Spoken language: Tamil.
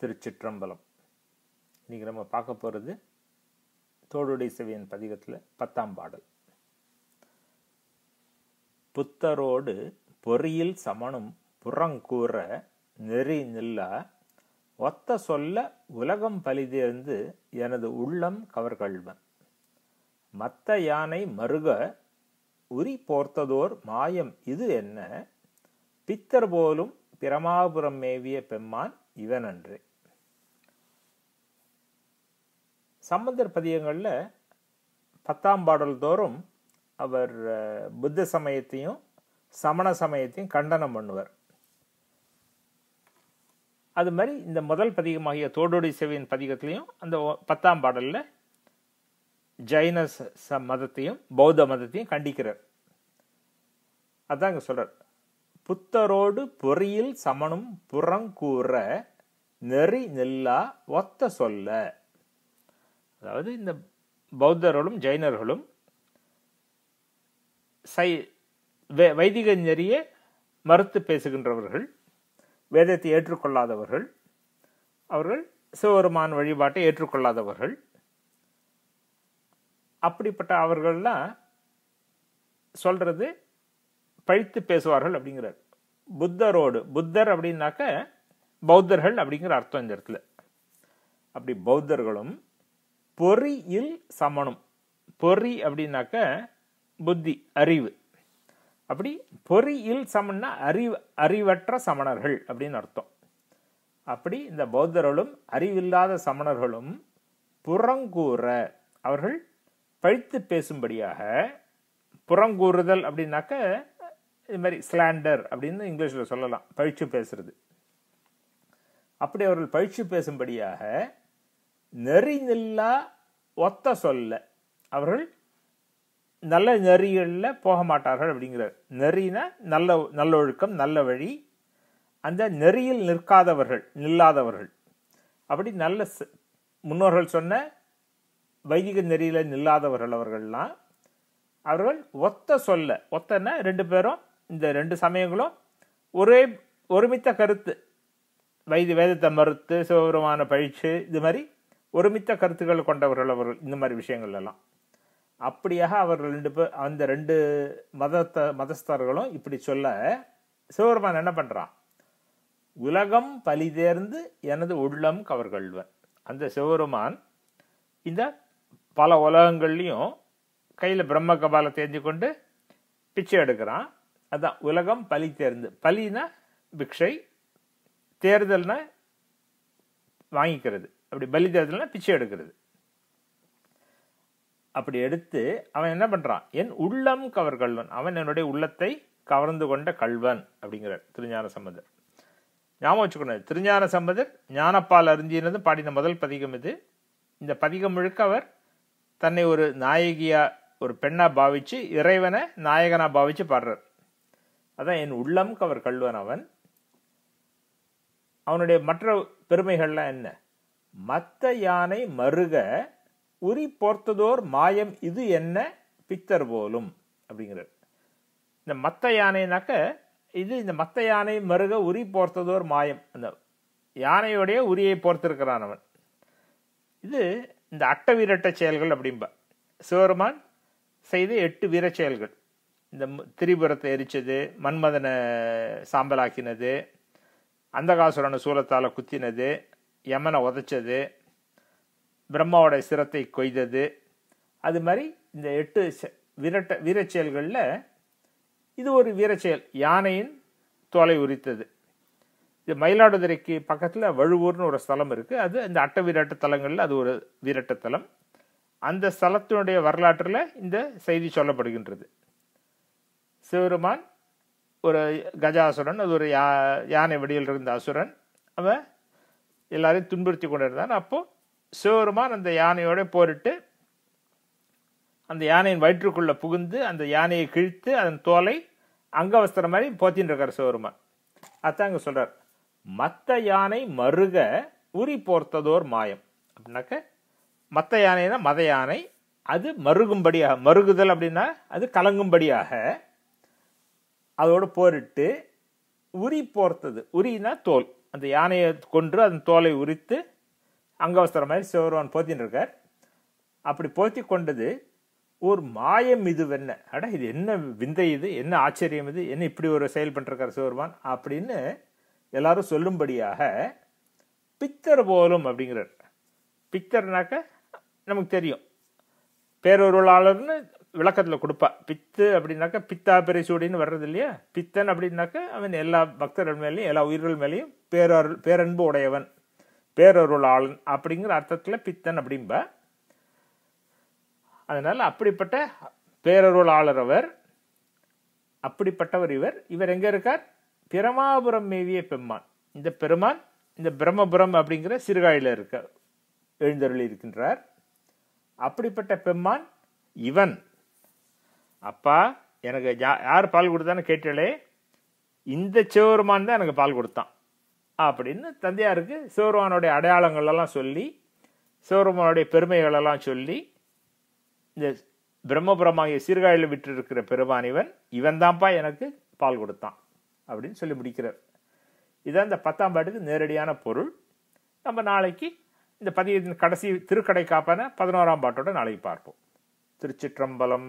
திருச்சிற்றம்பலம் இன்றைக்கி நம்ம பார்க்க போகிறது தோடுடை செவியன் பதிகத்தில் பத்தாம் பாடல் புத்தரோடு பொறியில் சமனும் புறங்கூற நெறி நில்லா ஒத்த சொல்ல உலகம் பலிதேர்ந்து எனது உள்ளம் கவர்கள்வன் மத்த யானை மருக உரி போர்த்ததோர் மாயம் இது என்ன பித்தர் போலும் பிரமாபுரம் மேவிய பெம்மான் இவனன்றே சம்பந்தர் பதியங்களில் பத்தாம் பாடல் தோறும் அவர் புத்த சமயத்தையும் சமண சமயத்தையும் கண்டனம் பண்ணுவார் அது மாதிரி இந்த முதல் பதிகமாகிய தோடோடி சேவையின் பதிகத்திலையும் அந்த பத்தாம் பாடலில் ஜைன ச மதத்தையும் பௌத்த மதத்தையும் கண்டிக்கிறார் அதான் இங்கே சொல்கிறார் புத்தரோடு பொறியில் சமணும் புறங்கூற நெறி நெல்லா ஒத்த சொல்ல அதாவது இந்த பௌத்தர்களும் ஜெயினர்களும் சை வே வைதிக நெறிய மறுத்து பேசுகின்றவர்கள் வேதத்தை ஏற்றுக்கொள்ளாதவர்கள் அவர்கள் சிவபெருமான் வழிபாட்டை ஏற்றுக்கொள்ளாதவர்கள் அப்படிப்பட்ட அவர்கள்லாம் சொல்கிறது பழித்து பேசுவார்கள் அப்படிங்கிறார் புத்தரோடு புத்தர் அப்படின்னாக்க பௌத்தர்கள் அப்படிங்கிற அர்த்தம் இந்த இடத்துல அப்படி பௌத்தர்களும் பொறியில் சமணம் பொறி அப்படின்னாக்க புத்தி அறிவு அப்படி பொறியில் சமன்னா அறிவு அறிவற்ற சமணர்கள் அப்படின்னு அர்த்தம் அப்படி இந்த பௌத்தர்களும் அறிவில்லாத சமணர்களும் புறங்கூற அவர்கள் பழித்து பேசும்படியாக புறங்கூறுதல் அப்படின்னாக்க இது மாதிரி ஸ்லாண்டர் அப்படின்னு இங்கிலீஷில் சொல்லலாம் பழிச்சு பேசுறது அப்படி அவர்கள் பழிச்சு பேசும்படியாக நெறி நில்லா ஒத்த சொல்ல அவர்கள் நல்ல நெறிகளில் போக மாட்டார்கள் அப்படிங்கிறார் நெறினா நல்ல நல்லொழுக்கம் நல்ல வழி அந்த நெறியில் நிற்காதவர்கள் நில்லாதவர்கள் அப்படி நல்ல முன்னோர்கள் சொன்ன வைதிக நெறியில் நில்லாதவர்கள் அவர்கள்லாம் அவர்கள் ஒத்த சொல்ல ஒத்தன்னா ரெண்டு பேரும் இந்த ரெண்டு சமயங்களும் ஒரே ஒருமித்த கருத்து வைதி வேதத்தை மறுத்து சிவபெருமான பழிச்சு இது மாதிரி ஒருமித்த கருத்துக்கள் கொண்டவர்கள் அவர்கள் இந்த மாதிரி விஷயங்கள் எல்லாம் அப்படியாக அவர் ரெண்டு பேர் அந்த ரெண்டு மதத்தை மதஸ்தர்களும் இப்படி சொல்ல சிவபெருமான் என்ன பண்ணுறான் உலகம் பலிதேர்ந்து எனது உள்ளம் கவர்கள்வன் அந்த சிவபெருமான் இந்த பல உலகங்கள்லையும் கையில் பிரம்ம கபாலை தேர்ந்து கொண்டு பிச்சை எடுக்கிறான் அதான் உலகம் பலி தேர்ந்து பலினா பிக்ஷை தேர்தல்னா வாங்கிக்கிறது அப்படி பலி தேர்தல்னா பிச்சை எடுக்கிறது அப்படி எடுத்து அவன் என்ன பண்ணுறான் என் உள்ளம் கவர் கல்வன் அவன் என்னுடைய உள்ளத்தை கவர்ந்து கொண்ட கல்வன் அப்படிங்கிறார் திருஞான சம்பந்தர் ஞாபகம் வச்சுக்கணும் திருஞான சம்பந்தர் ஞானப்பால் அறிஞ்சினதும் பாடின முதல் பதிகம் இது இந்த பதிகம் முழுக்க அவர் தன்னை ஒரு நாயகியாக ஒரு பெண்ணாக பாவிச்சு இறைவனை நாயகனாக பாவிச்சு பாடுறார் அதான் என் உள்ளம் கவர் கல்வன் அவன் அவனுடைய மற்ற பெருமைகள்லாம் என்ன மத்த யானை மருக உரி போர்த்ததோர் மாயம் இது என்ன பித்தர் போலும் அப்படிங்கிறார் இந்த மத்த யானைனாக்க இது இந்த மத்த யானை மருக உரி போர்த்ததோர் மாயம் அந்த யானையோடைய உரியை போர்த்திருக்கிறான் அவன் இது இந்த அட்ட வீரட்ட செயல்கள் அப்படிம்பா சிவருமான் செய்த எட்டு வீர செயல்கள் இந்த திரிபுரத்தை எரிச்சது மன்மதனை சாம்பலாக்கினது அந்தகாசுரனை சூலத்தால் குத்தினது யமனை உதைச்சது பிரம்மாவோட சிரத்தை கொய்தது அது மாதிரி இந்த எட்டு விரட்ட வீரச்செயல்களில் இது ஒரு வீரச்செயல் யானையின் தோலை உரித்தது இது மயிலாடுதுறைக்கு பக்கத்தில் வழுவூர்னு ஒரு ஸ்தலம் இருக்குது அது இந்த அட்ட வீராட்ட தலங்களில் அது ஒரு வீரட்டத்தலம் தலம் அந்த ஸ்தலத்தினுடைய வரலாற்றில் இந்த செய்தி சொல்லப்படுகின்றது சிவருமான் ஒரு கஜாசுரன் அது ஒரு யா யானை வடியில் இருந்த அசுரன் அவன் எல்லாரையும் துன்புறுத்தி கொண்டு இருந்தான் அப்போது சிவபெருமான் அந்த யானையோட போரிட்டு அந்த யானையின் வயிற்றுக்குள்ளே புகுந்து அந்த யானையை கிழித்து அதன் தோலை அங்கவஸ்திரம் மாதிரி போத்தின்னு இருக்கார் சிவபெருமான் அதான் அங்க சொல்கிறார் மற்ற யானை மருக உரி போர்த்ததோர் மாயம் அப்படின்னாக்க மற்ற யானை மத யானை அது மருகும்படியாக மருகுதல் அப்படின்னா அது கலங்கும்படியாக அதோடு போரிட்டு உரி போர்த்தது உரினா தோல் அந்த யானையை கொன்று அதன் தோலை உரித்து அங்கவஸ்திரம் மாதிரி சிவருவான் போத்தின்னு இருக்கார் அப்படி போத்தி கொண்டது ஒரு மாயம் இது வெண்ண அட இது என்ன விந்தை இது என்ன ஆச்சரியம் இது என்ன இப்படி ஒரு செயல் பண்ணிருக்கார் சிவருமான் அப்படின்னு எல்லாரும் சொல்லும்படியாக பித்தர் போலும் அப்படிங்கிறார் பித்தர்னாக்க நமக்கு தெரியும் பேரொருளாளர்னு விளக்கத்தில் கொடுப்பா பித்து அப்படின்னாக்கா பித்தா பெரிசூடின்னு வர்றது இல்லையா பித்தன் அப்படின்னாக்கா அவன் எல்லா பக்தர்கள் மேலேயும் எல்லா உயிர்கள் மேலேயும் பேரருள் பேரன்பு உடையவன் பேரருள் ஆளன் அப்படிங்கிற அர்த்தத்தில் பித்தன் அப்படிம்ப அதனால் அப்படிப்பட்ட பேரருள் ஆளர் அவர் அப்படிப்பட்டவர் இவர் இவர் எங்கே இருக்கார் பிரமாபுரம் மேவிய பெம்மான் இந்த பெருமான் இந்த பிரம்மபுரம் அப்படிங்கிற சிறுகாயில் இருக்க எழுந்தருளி இருக்கின்றார் அப்படிப்பட்ட பெம்மான் இவன் அப்பா எனக்கு யா யார் பால் கொடுத்தான்னு கேட்டாலே இந்த சிவருமான் தான் எனக்கு பால் கொடுத்தான் அப்படின்னு தந்தையாருக்கு சிவருமானுடைய அடையாளங்களெல்லாம் சொல்லி சிவருமானுடைய பெருமைகளெல்லாம் சொல்லி இந்த பிரம்மபுரமாகிய சீர்காழியில் விட்டிருக்கிற பெருமான் இவன் இவன் தான்ப்பா எனக்கு பால் கொடுத்தான் அப்படின்னு சொல்லி முடிக்கிறார் இதுதான் இந்த பத்தாம் பாட்டுக்கு நேரடியான பொருள் நம்ம நாளைக்கு இந்த பதியத்தின் கடைசி திருக்கடை காப்பான பதினோராம் பாட்டோட நாளைக்கு பார்ப்போம் திருச்சிற்றம்பலம்